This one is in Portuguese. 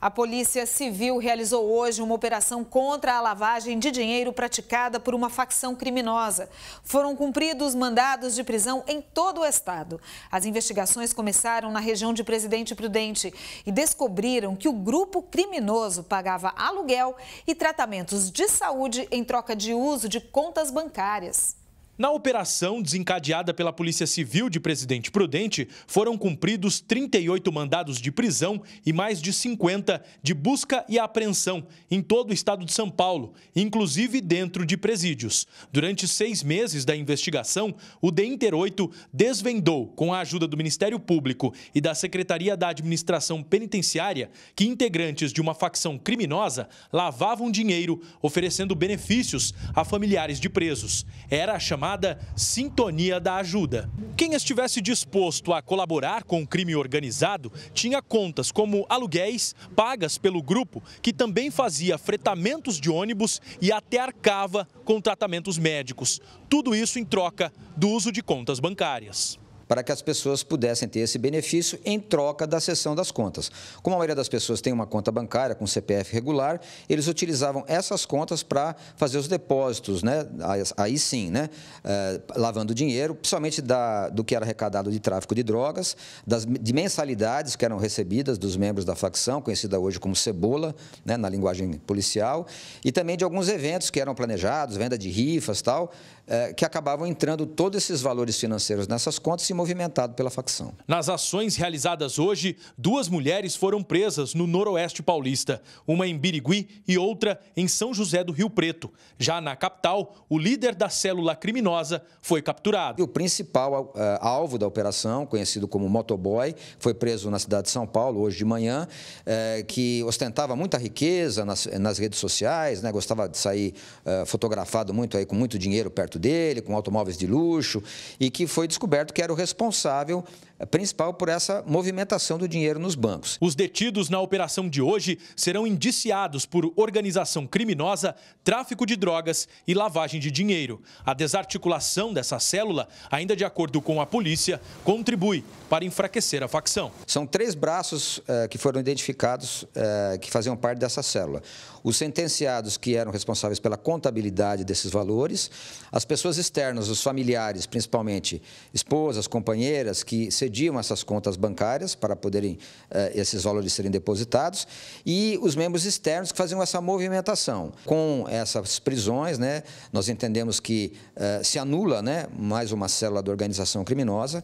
A Polícia Civil realizou hoje uma operação contra a lavagem de dinheiro praticada por uma facção criminosa. Foram cumpridos mandados de prisão em todo o estado. As investigações começaram na região de Presidente Prudente e descobriram que o grupo criminoso pagava aluguel e tratamentos de saúde em troca de uso de contas bancárias. Na operação desencadeada pela Polícia Civil de Presidente Prudente, foram cumpridos 38 mandados de prisão e mais de 50 de busca e apreensão em todo o estado de São Paulo, inclusive dentro de presídios. Durante seis meses da investigação, o DEINTER 8 desvendou, com a ajuda do Ministério Público e da Secretaria da Administração Penitenciária, que integrantes de uma facção criminosa lavavam dinheiro oferecendo benefícios a familiares de presos. Era a chamada chamada Sintonia da Ajuda. Quem estivesse disposto a colaborar com o crime organizado tinha contas como aluguéis pagas pelo grupo, que também fazia fretamentos de ônibus e até arcava com tratamentos médicos. Tudo isso em troca do uso de contas bancárias para que as pessoas pudessem ter esse benefício em troca da cessão das contas. Como a maioria das pessoas tem uma conta bancária com CPF regular, eles utilizavam essas contas para fazer os depósitos, né? aí sim, né? É, lavando dinheiro, principalmente da, do que era arrecadado de tráfico de drogas, das, de mensalidades que eram recebidas dos membros da facção, conhecida hoje como cebola, né? na linguagem policial, e também de alguns eventos que eram planejados, venda de rifas tal, é, que acabavam entrando todos esses valores financeiros nessas contas e movimentado pela facção. Nas ações realizadas hoje, duas mulheres foram presas no Noroeste Paulista, uma em Birigui e outra em São José do Rio Preto. Já na capital, o líder da célula criminosa foi capturado. E o principal alvo da operação, conhecido como motoboy, foi preso na cidade de São Paulo hoje de manhã, eh, que ostentava muita riqueza nas, redes sociais, né? gostava de sair eh, fotografado muito aí com muito dinheiro perto dele, com automóveis de luxo, e que foi descoberto que era o responsável eh, principal por essa movimentação do dinheiro nos bancos. Os detidos na operação de hoje serão indiciados por organização criminosa, tráfico de drogas e lavagem de dinheiro. A desarticulação dessa célula, ainda de acordo com a polícia, contribui para enfraquecer a facção. São três braços eh, que foram identificados eh, que faziam parte dessa célula. Os sentenciados que eram responsáveis pela contabilidade desses valores, as pessoas externas, os familiares, principalmente esposas, companheiras que cediam essas contas bancárias para poderem eh, esses valores serem depositados e os membros externos que faziam essa movimentação. Com essas prisões, né, nós entendemos que eh, se anula né, mais uma célula da organização criminosa